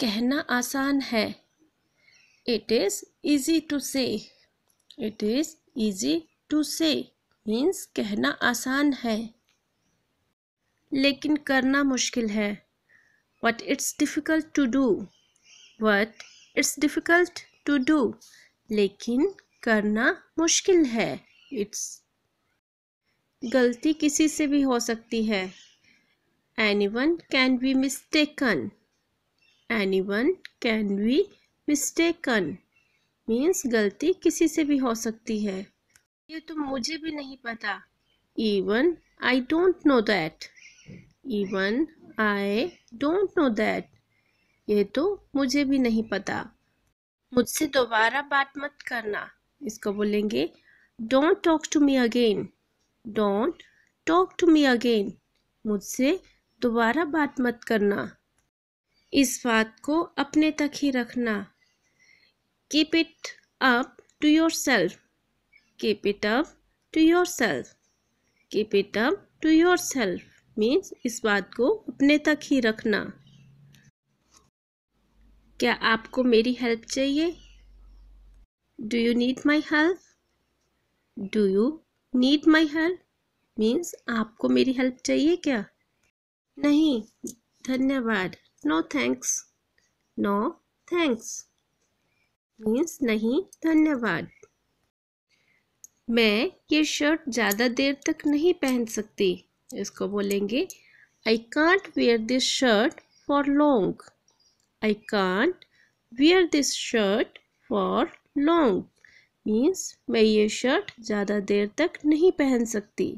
कहना आसान है it is easy to say it is easy to say means कहना आसान है लेकिन करना मुश्किल है what it's difficult to do what it's difficult to do लेकिन करना मुश्किल है इट्स गलती किसी से भी हो सकती है anyone can be mistaken anyone can be mistaken means गलती किसी से भी हो सकती है ये तो मुझे भी नहीं पता even I don't know that even I don't know that ये तो मुझे भी नहीं पता मुझसे दोबारा बात मत करना इसको बोलेंगे don't talk to me again don't talk to me again मुझसे दोबारा बात मत करना इस बात को अपने तक ही रखना keep it up to yourself keep it up to yourself keep it up to yourself means इस बात को अपने तक ही रखना क्या आपको मेरी हेल्प चाहिए do you need my help do you need my help means आपको मेरी हेल्प चाहिए क्या नहीं धन्यवाद no thanks no thanks means नहीं धन्यवाद मैं ये शर्ट ज़्यादा देर तक नहीं पहन सकती इसको बोलेंगे I can't wear this shirt for long I can't wear this shirt for long means मैं ये शर्ट ज़्यादा देर तक नहीं पहन सकती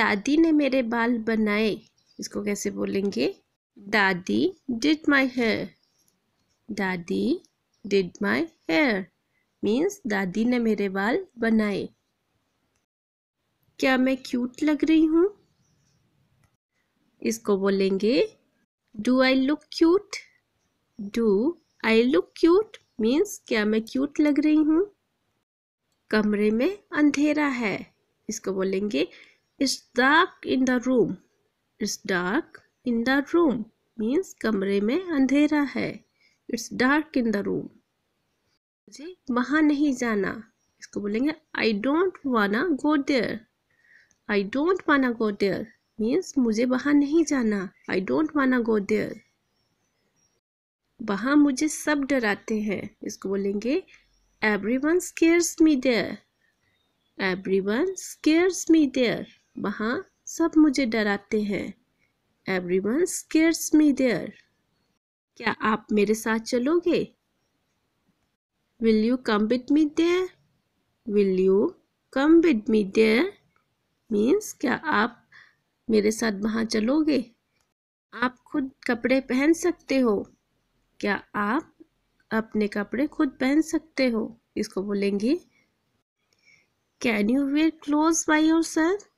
दादी ने मेरे बाल बनाए इसको कैसे बोलेंगे Daddy did my hair. Daddy did my hair. Means दादी ने मेरे बाल बनाए क्या मैं क्यूट लग रही हूँ इसको बोलेंगे do I look cute do I look cute means क्या मैं क्यूट लग रही हूँ कमरे में अंधेरा है इसको बोलेंगे it's dark in the room it's dark in the room means कमरे में अंधेरा है it's dark in the room मुझे वहाँ नहीं जाना इसको बोलेंगे आई डोंट वाना गो देयर आई डोंट वाना गो देयर मीन्स मुझे वहाँ नहीं जाना आई डोंट वाना गो देयर वहाँ मुझे सब डराते हैं इसको बोलेंगे everyone scares me there everyone scares me there वहाँ सब मुझे डराते हैं वन स्केयर्स मी देयर क्या आप मेरे साथ चलोगे will you come with me there will you come with me there means क्या आप मेरे साथ वहाँ चलोगे आप खुद कपड़े पहन सकते हो क्या आप अपने कपड़े खुद पहन सकते हो इसको बोलेंगे can you wear clothes by yourself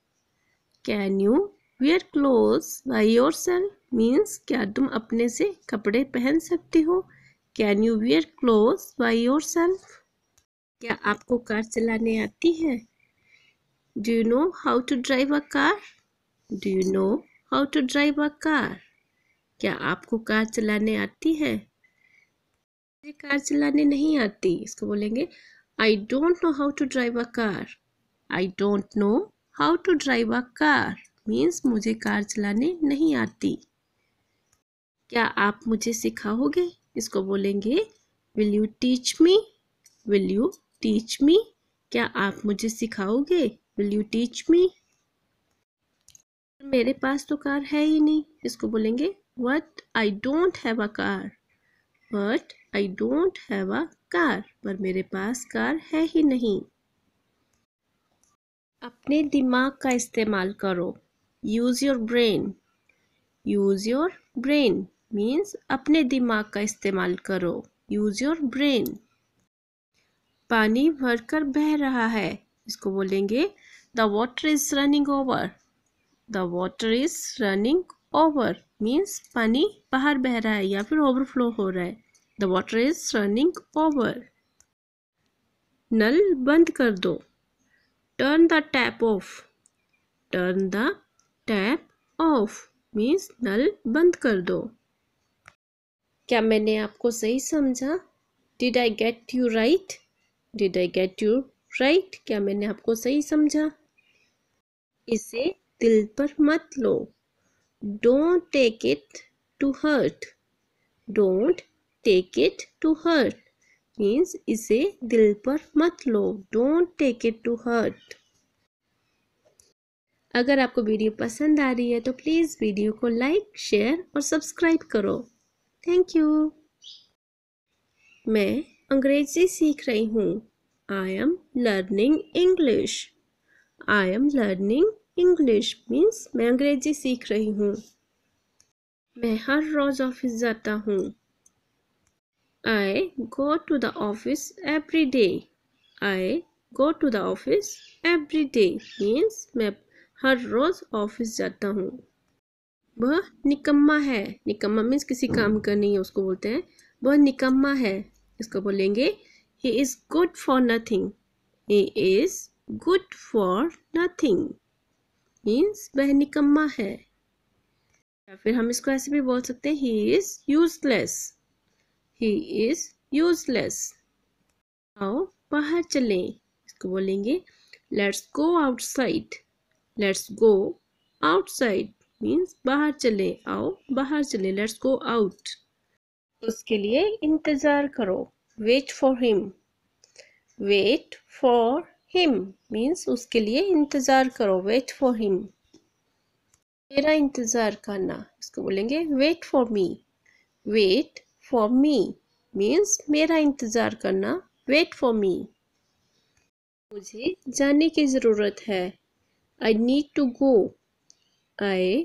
can you wear clothes by yourself means क्या तुम अपने से कपड़े पहन सकते हो can you wear clothes by yourself क्या आपको कार चलाने आती है do you know how to drive a car do you know how to drive a car क्या आपको कार चलाने आती है मुझे कार चलाने नहीं आती इसको बोलेंगे I don't know how to drive a car I don't know how to drive a car means मुझे कार चलाने नहीं आती क्या आप मुझे सिखाओगे इसको बोलेंगे will you teach me will you teach me क्या आप मुझे सिखाओगे विल यू टीच मी मेरे पास तो कार है ही नहीं इसको बोलेंगे what I don't have a car but I don't have a car पर मेरे पास कार है ही नहीं अपने दिमाग का इस्तेमाल करो use your brain use your brain means अपने दिमाग का इस्तेमाल करो यूज़ योर ब्रेन पानी भरकर बह रहा है इसको बोलेंगे the water is running over the water is running over means पानी बाहर बह रहा है या फिर ओवरफ्लो हो रहा है the water is running over नल बंद कर दो turn the tap off turn the tap off means नल बंद कर दो क्या मैंने आपको सही समझा did I get you right did I get you right क्या मैंने आपको सही समझा इसे दिल पर मत लो don't take it to heart don't take it to heart means इसे दिल पर मत लो don't take it to heart अगर आपको वीडियो पसंद आ रही है तो प्लीज़ वीडियो को लाइक शेयर और सब्सक्राइब करो थैंक यू मैं अंग्रेज़ी सीख रही हूँ I am learning English I am learning English means मैं अंग्रेज़ी सीख रही हूँ मैं हर रोज़ ऑफिस जाता हूँ I go to the office every day I go to the office every day means मैं हर रोज़ ऑफिस जाता हूँ वह निकम्मा है निकम्मा मीन्स किसी काम का नहीं है उसको बोलते हैं वह निकम्मा है इसको बोलेंगे he is good for nothing he is good for nothing means वह निकम्मा है या फिर हम इसको ऐसे भी बोल सकते हैं he is useless he is useless आओ बाहर चलें इसको बोलेंगे let's go outside let's go outside means बाहर चले आओ बाहर चले लेट्स गो आउट उसके लिए इंतज़ार करो wait for him wait for him means उसके लिए इंतज़ार करो वेट फॉर हिम मेरा इंतज़ार करना इसको बोलेंगे wait for me wait for me means मेरा इंतज़ार करना वेट फॉर मी मुझे जाने की ज़रूरत है I need to go I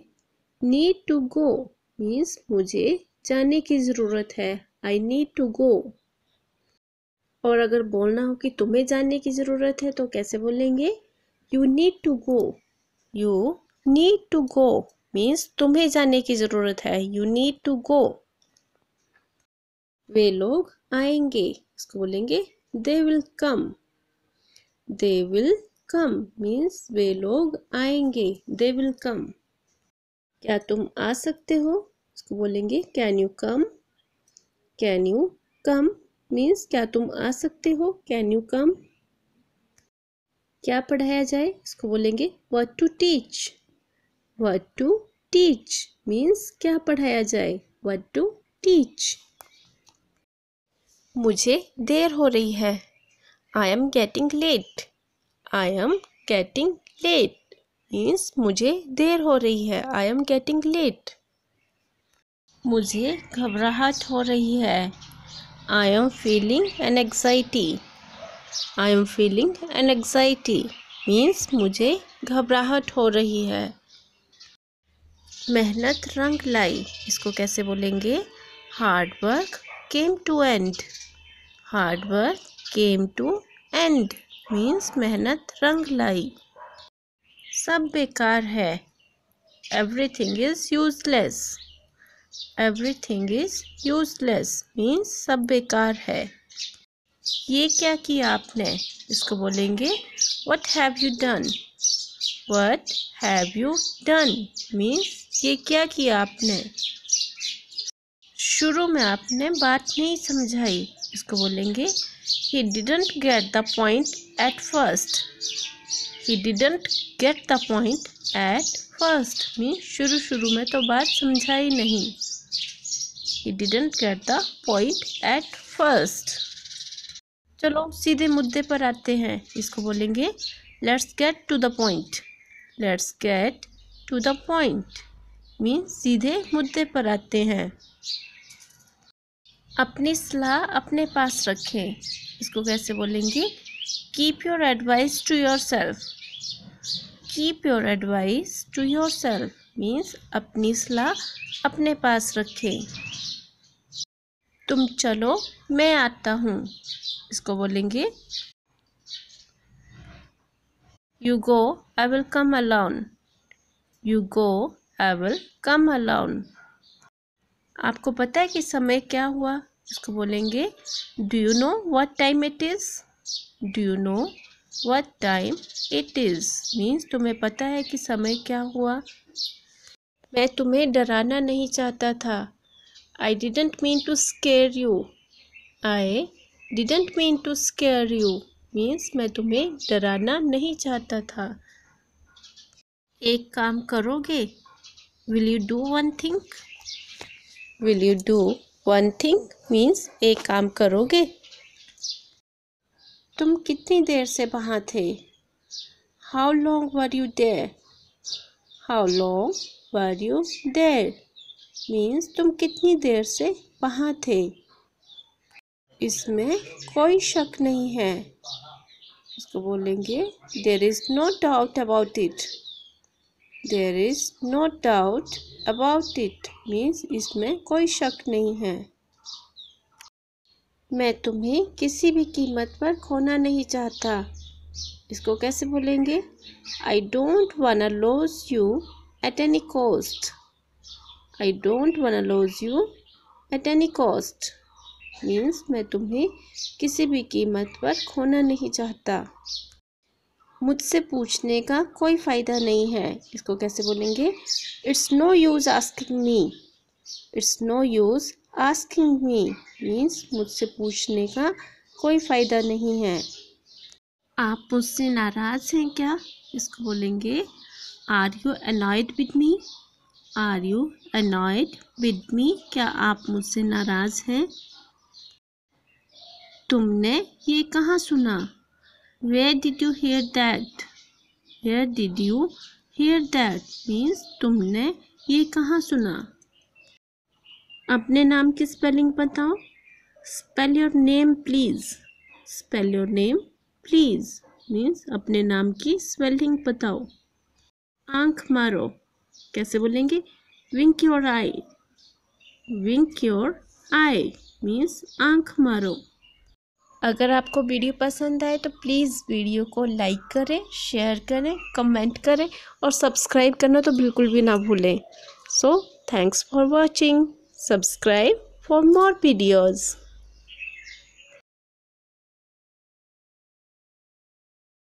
need to go means मुझे जाने की ज़रूरत है आई नीड टू गो और अगर बोलना हो कि तुम्हें जाने की ज़रूरत है तो कैसे बोलेंगे you need to go you need to go means तुम्हें जाने की ज़रूरत है यू नीड टू गो वे लोग आएंगे इसको बोलेंगे they will come they will come means वे लोग आएंगे दे विल कम क्या तुम आ सकते हो उसको बोलेंगे can you come can you come means क्या तुम आ सकते हो कैन यू कम क्या पढ़ाया जाए इसको बोलेंगे what to teach what to teach means क्या पढ़ाया जाए वट टू टीच मुझे देर हो रही है I am getting late I am getting late means मुझे देर हो रही है आई एम गेटिंग लेट मुझे घबराहट हो रही है I am feeling an anxiety I am feeling an anxiety means मुझे घबराहट हो रही है मेहनत रंग लाई इसको कैसे बोलेंगे hard work came to end hard work came to end means मेहनत रंग लाई सब बेकार है everything is useless everything is useless means सब बेकार है ये क्या किया आपने इसको बोलेंगे what have you done what have you done means ये क्या किया आपने शुरू में आपने बात नहीं समझाई इसको बोलेंगे he didn't get the point At first, he didn't get the point at first means शुरू शुरू में तो बात समझा ही नहीं he didn't get the point at first चलो सीधे मुद्दे पर आते हैं इसको बोलेंगे let's get to the point let's get to the point mean सीधे मुद्दे पर आते हैं अपनी सलाह अपने पास रखें इसको कैसे बोलेंगे keep your advice to yourself keep your advice to yourself means अपनी सलाह अपने पास रखें तुम चलो मैं आता हूँ इसको बोलेंगे you go I will come alone you go I will come alone आपको पता है कि समय क्या हुआ इसको बोलेंगे do you know what time it is do you know what time it is means तुम्हें पता है कि समय क्या हुआ मैं तुम्हें डराना नहीं चाहता था I didn't mean to scare you I didn't mean to scare you means मैं तुम्हें डराना नहीं चाहता था एक काम करोगे will you do one thing will you do one thing means एक काम करोगे तुम कितनी देर से वहाँ थे how long were you there how long were you there means तुम कितनी देर से वहाँ थे इसमें कोई शक नहीं है इसको बोलेंगे there is no doubt about it there is no doubt about it means इसमें कोई शक नहीं है मैं तुम्हें किसी भी कीमत पर खोना नहीं चाहता इसको कैसे बोलेंगे I don't a lose you at any cost I don't wanna lose you at any cost means मैं तुम्हें किसी भी कीमत पर खोना नहीं चाहता मुझसे पूछने का कोई फ़ायदा नहीं है इसको कैसे बोलेंगे it's no use asking me it's no use asking me means मुझसे पूछने का कोई फ़ायदा नहीं है आप मुझसे नाराज़ हैं क्या इसको बोलेंगे are you annoyed with me are you annoyed with me क्या आप मुझसे नाराज़ हैं तुमने ये कहाँ सुना where did you hear that where did you hear that means तुमने ये कहाँ सुना अपने नाम की स्पेलिंग बताओ spell your name please spell your name please means अपने नाम की स्पेलिंग बताओ आंख मारो कैसे बोलेंगे wink your eye wink your eye means आंख मारो अगर आपको वीडियो पसंद आए तो प्लीज़ वीडियो को लाइक करें शेयर करें कमेंट करें और सब्सक्राइब करना तो बिल्कुल भी ना भूलें so thanks for watching Subscribe for more videos.